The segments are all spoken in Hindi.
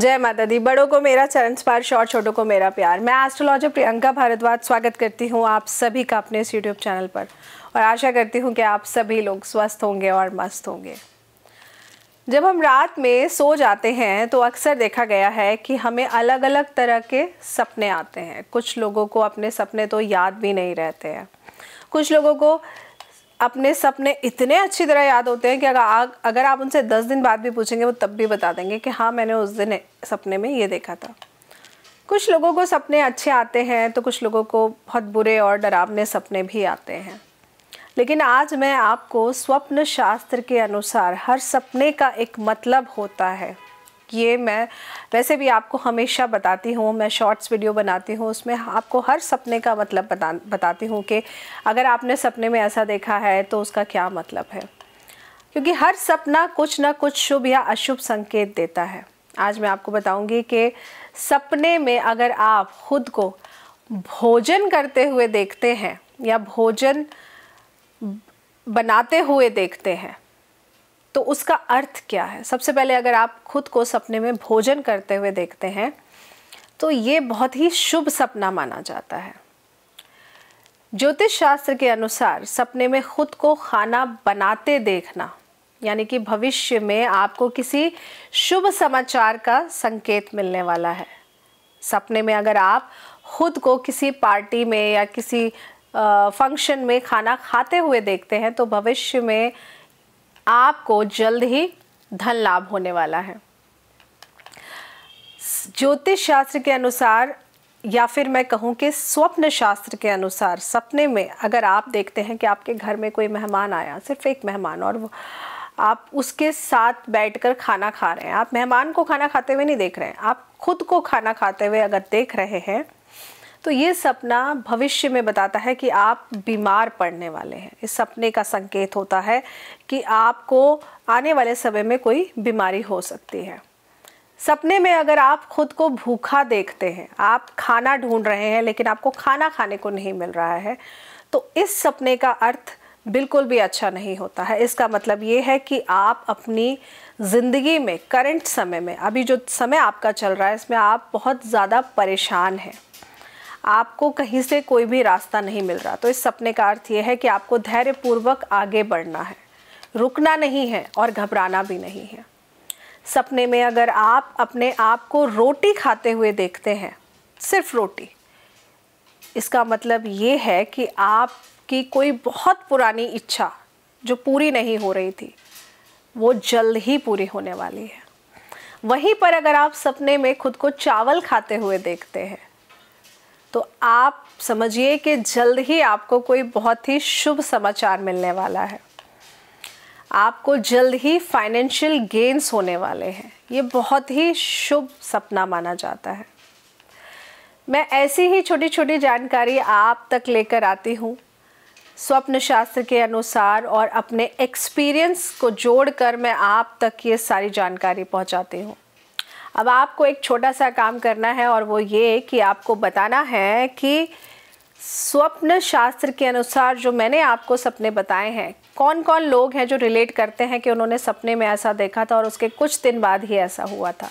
जय माता दी बड़ों को मेरा चरण स्पर्श और छोटों को मेरा प्यार मैं एस्ट्रोलॉजर प्रियंका भारद्वाज स्वागत करती हूँ आप सभी का अपने इस यूट्यूब चैनल पर और आशा करती हूँ कि आप सभी लोग स्वस्थ होंगे और मस्त होंगे जब हम रात में सो जाते हैं तो अक्सर देखा गया है कि हमें अलग अलग तरह के सपने आते हैं कुछ लोगों को अपने सपने तो याद भी नहीं रहते हैं कुछ लोगों को अपने सपने इतने अच्छी तरह याद होते हैं कि अगर अगर आप उनसे दस दिन बाद भी पूछेंगे वो तब भी बता देंगे कि हाँ मैंने उस दिन सपने में ये देखा था कुछ लोगों को सपने अच्छे आते हैं तो कुछ लोगों को बहुत बुरे और डरावने सपने भी आते हैं लेकिन आज मैं आपको स्वप्न शास्त्र के अनुसार हर सपने का एक मतलब होता है ये मैं वैसे भी आपको हमेशा बताती हूँ मैं शॉर्ट्स वीडियो बनाती हूँ उसमें आपको हर सपने का मतलब बता बताती हूँ कि अगर आपने सपने में ऐसा देखा है तो उसका क्या मतलब है क्योंकि हर सपना कुछ ना कुछ शुभ या अशुभ संकेत देता है आज मैं आपको बताऊंगी कि सपने में अगर आप खुद को भोजन करते हुए देखते हैं या भोजन बनाते हुए देखते हैं तो उसका अर्थ क्या है सबसे पहले अगर आप खुद को सपने में भोजन करते हुए देखते हैं तो ये बहुत ही शुभ सपना माना जाता है ज्योतिष शास्त्र के अनुसार सपने में खुद को खाना बनाते देखना यानी कि भविष्य में आपको किसी शुभ समाचार का संकेत मिलने वाला है सपने में अगर आप खुद को किसी पार्टी में या किसी फंक्शन में खाना खाते हुए देखते हैं तो भविष्य में आपको जल्द ही धन लाभ होने वाला है ज्योतिष शास्त्र के अनुसार या फिर मैं कहूँ कि स्वप्न शास्त्र के अनुसार सपने में अगर आप देखते हैं कि आपके घर में कोई मेहमान आया सिर्फ एक मेहमान और आप उसके साथ बैठकर खाना खा रहे हैं आप मेहमान को खाना खाते हुए नहीं देख रहे हैं आप खुद को खाना खाते हुए अगर देख रहे हैं तो ये सपना भविष्य में बताता है कि आप बीमार पड़ने वाले हैं इस सपने का संकेत होता है कि आपको आने वाले समय में कोई बीमारी हो सकती है सपने में अगर आप खुद को भूखा देखते हैं आप खाना ढूंढ रहे हैं लेकिन आपको खाना खाने को नहीं मिल रहा है तो इस सपने का अर्थ बिल्कुल भी अच्छा नहीं होता है इसका मतलब ये है कि आप अपनी ज़िंदगी में करंट समय में अभी जो समय आपका चल रहा है इसमें आप बहुत ज़्यादा परेशान हैं आपको कहीं से कोई भी रास्ता नहीं मिल रहा तो इस सपने का अर्थ ये है कि आपको धैर्यपूर्वक आगे बढ़ना है रुकना नहीं है और घबराना भी नहीं है सपने में अगर आप अपने आप को रोटी खाते हुए देखते हैं सिर्फ रोटी इसका मतलब ये है कि आपकी कोई बहुत पुरानी इच्छा जो पूरी नहीं हो रही थी वो जल्द ही पूरी होने वाली है वहीं पर अगर आप सपने में खुद को चावल खाते हुए देखते हैं तो आप समझिए कि जल्द ही आपको कोई बहुत ही शुभ समाचार मिलने वाला है आपको जल्द ही फाइनेंशियल गेन्स होने वाले हैं ये बहुत ही शुभ सपना माना जाता है मैं ऐसी ही छोटी छोटी जानकारी आप तक लेकर आती हूँ स्वप्न शास्त्र के अनुसार और अपने एक्सपीरियंस को जोड़कर मैं आप तक ये सारी जानकारी पहुँचाती हूँ अब आपको एक छोटा सा काम करना है और वो ये कि आपको बताना है कि स्वप्न शास्त्र के अनुसार जो मैंने आपको सपने बताए हैं कौन कौन लोग हैं जो रिलेट करते हैं कि उन्होंने सपने में ऐसा देखा था और उसके कुछ दिन बाद ही ऐसा हुआ था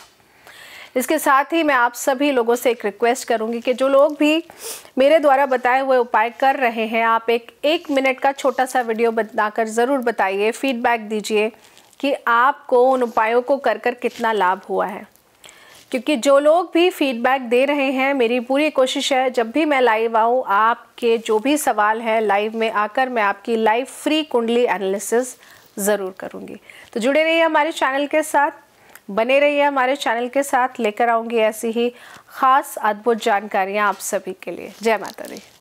इसके साथ ही मैं आप सभी लोगों से एक रिक्वेस्ट करूंगी कि जो लोग भी मेरे द्वारा बताए हुए उपाय कर रहे हैं आप एक एक मिनट का छोटा सा वीडियो बनाकर ज़रूर बताइए फीडबैक दीजिए कि आपको उन उपायों को कर कर कितना लाभ हुआ है क्योंकि जो लोग भी फीडबैक दे रहे हैं मेरी पूरी कोशिश है जब भी मैं लाइव आऊँ आपके जो भी सवाल हैं लाइव में आकर मैं आपकी लाइव फ्री कुंडली एनालिसिस ज़रूर करूँगी तो जुड़े रहिए हमारे चैनल के साथ बने रहिए हमारे चैनल के साथ लेकर आऊँगी ऐसी ही ख़ास अद्भुत जानकारियाँ आप सभी के लिए जय माता दी